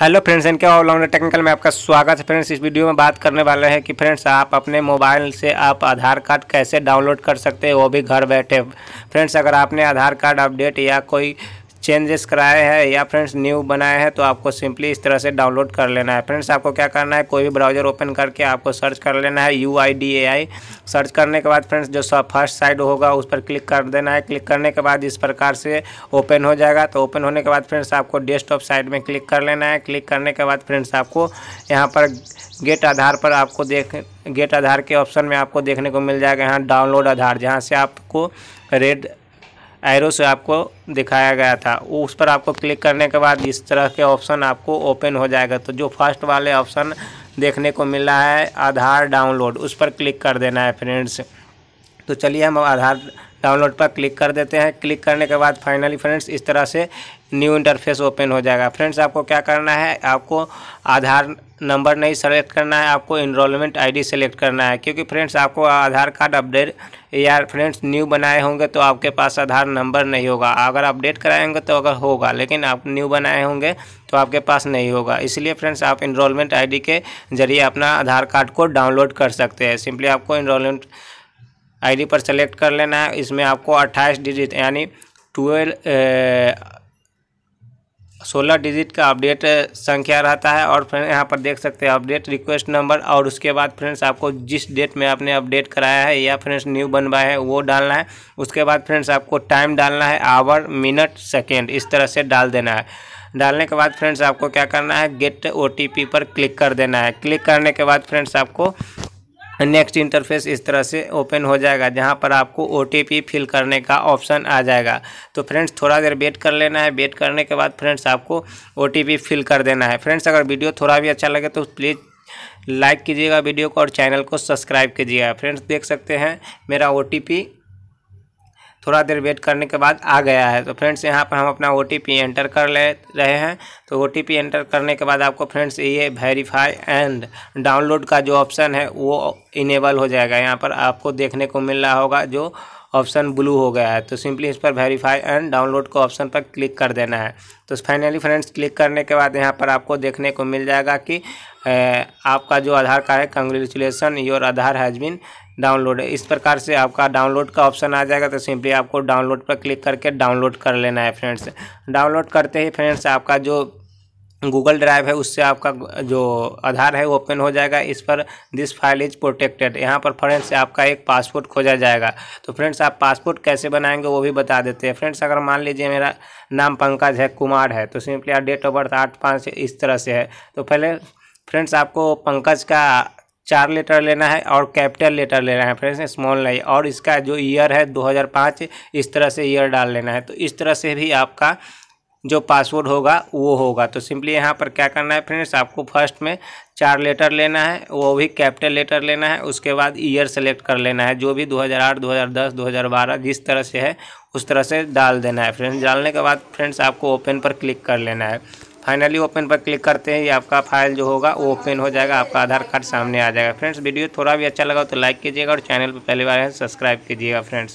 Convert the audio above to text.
hello friends and क्या allrounder technical में आपका स्वागत है फ्रेंड्स इस वीडियो में बात करने वाले हैं कि फ्रेंड्स आप अपने मोबाइल से आप आधार कार्ड कैसे डाउनलोड कर सकते हैं वो भी घर बैठे फ्रेंड्स अगर आपने आधार कार्ड अपडेट या कोई चेंजेस कराए हैं या फ्रेंड्स न्यू बनाए हैं तो आपको सिंपली इस तरह से डाउनलोड कर लेना है फ्रेंड्स आपको क्या करना है कोई भी ब्राउजर ओपन करके आपको सर्च कर लेना है U I D A I search करने के बाद फ्रेंड्स जो फर्स्ट साइड होगा उस पर क्लिक कर देना है क्लिक करने के बाद इस प्रकार से ओपन हो जाएगा तो ओपन होने के बाद फ्रेंड्स आपको डेस्कटॉप साइड में क्लिक कर लेना है क्लिक करने के बाद फ्रेंड्स आपको यहाँ पर गेट आधार पर आपको देख गेट आधार के ऑप्शन में आपको देखने को मिल जाएगा यहाँ डाउनलोड आधार जहाँ से आपको रेड एरो से आपको दिखाया गया था उस पर आपको क्लिक करने के बाद इस तरह के ऑप्शन आपको ओपन हो जाएगा तो जो फर्स्ट वाले ऑप्शन देखने को मिला है आधार डाउनलोड उस पर क्लिक कर देना है फ्रेंड्स तो चलिए हम आधार डाउनलोड पर क्लिक कर देते हैं क्लिक करने के बाद फाइनली फ्रेंड्स इस तरह से न्यू इंटरफेस ओपन हो जाएगा फ्रेंड्स आपको क्या करना है आपको आधार नंबर नहीं सेलेक्ट करना है आपको इनरोलमेंट आईडी सेलेक्ट करना है क्योंकि फ्रेंड्स आपको आधार कार्ड अपडेट या फ्रेंड्स न्यू बनाए होंगे तो आपके पास आधार नंबर नहीं होगा अगर अपडेट कराएंगे तो अगर होगा लेकिन आप न्यू बनाए होंगे तो आपके पास नहीं होगा इसलिए फ्रेंड्स आप इनरोलमेंट डी के जरिए अपना आधार कार्ड को डाउनलोड कर सकते हैं सिंपली आपको इनरोलमेंट आईडी पर सेलेक्ट कर लेना है इसमें आपको अट्ठाईस डिजिट यानी ट्वेल्व सोलह डिजिट का अपडेट संख्या रहता है और फ्रेंड यहाँ पर देख सकते हैं अपडेट रिक्वेस्ट नंबर और उसके बाद फ्रेंड्स आपको जिस डेट में आपने अपडेट कराया है या फ्रेंड्स न्यू बनवाया है वो डालना है उसके बाद फ्रेंड्स आपको टाइम डालना है आवर मिनट सेकेंड इस तरह से डाल देना है डालने के बाद फ्रेंड्स आपको क्या करना है गेट ओ पर क्लिक कर देना है क्लिक करने के बाद फ्रेंड्स आपको नेक्स्ट इंटरफेस इस तरह से ओपन हो जाएगा जहां पर आपको ओ फिल करने का ऑप्शन आ जाएगा तो फ्रेंड्स थोड़ा देर वेट कर लेना है वेट करने के बाद फ्रेंड्स आपको ओ फिल कर देना है फ्रेंड्स अगर वीडियो थोड़ा भी अच्छा लगे तो प्लीज़ लाइक कीजिएगा वीडियो को और चैनल को सब्सक्राइब कीजिएगा फ्रेंड्स देख सकते हैं मेरा ओ थोड़ा देर वेट करने के बाद आ गया है तो फ्रेंड्स यहाँ पर हम अपना ओ एंटर कर ले रहे हैं तो ओ एंटर करने के बाद आपको फ्रेंड्स ये वेरीफाई एंड डाउनलोड का जो ऑप्शन है वो इनेबल हो जाएगा यहाँ पर आपको देखने को मिल रहा होगा जो ऑप्शन ब्लू हो गया है तो सिंपली इस पर वेरीफाई एंड डाउनलोड का ऑप्शन पर क्लिक कर देना है तो फाइनली फ्रेंड्स क्लिक करने के बाद यहाँ पर आपको देखने को मिल जाएगा कि आपका जो आधार कार्ड है congratulation your Aadhaar has been download है इस प्रकार से आपका डाउनलोड का ऑप्शन आ जाएगा तो सिंपली आपको डाउनलोड पर क्लिक करके डाउनलोड कर लेना है फ्रेंड्स डाउनलोड करते ही फ्रेंड्स आपका जो गूगल ड्राइव है उससे आपका जो आधार है ओपन हो जाएगा इस पर दिस फाइल इज प्रोटेक्टेड यहाँ पर फ्रेंड्स आपका एक पासपोर्ट खोजा जाएगा तो फ्रेंड्स आप पासपोर्ट कैसे बनाएंगे वो भी बता देते हैं फ्रेंड्स अगर मान लीजिए मेरा नाम पंकज है कुमार है तो सिंपली डेट ऑफ बर्थ आठ पाँच इस तरह से है तो पहले फ्रेंड्स आपको पंकज का चार लेटर लेना है और कैपिटल लेटर लेना है फ्रेंड्स स्मॉल नहीं और इसका जो ईयर है 2005 इस तरह से ईयर डाल लेना है तो इस तरह से भी आपका जो पासवर्ड होगा वो होगा तो सिंपली यहाँ पर क्या करना है फ्रेंड्स आपको फर्स्ट में चार लेटर लेना है वो भी कैपिटल लेटर लेना है उसके बाद ईयर सेलेक्ट कर लेना है जो भी 2008 2010 2012 जिस तरह से है उस तरह से डाल देना है फ्रेंड्स डालने के बाद फ्रेंड्स आपको ओपन पर क्लिक कर लेना है फाइनली ओपन पर क्लिक करते हैं ये आपका फाइल जो होगा वो ओपन हो जाएगा आपका आधार कार्ड सामने आ जाएगा फ्रेंड्स वीडियो थोड़ा भी अच्छा लगा तो लाइक कीजिएगा और चैनल पर पहली बार है सब्सक्राइब कीजिएगा फ्रेंड्स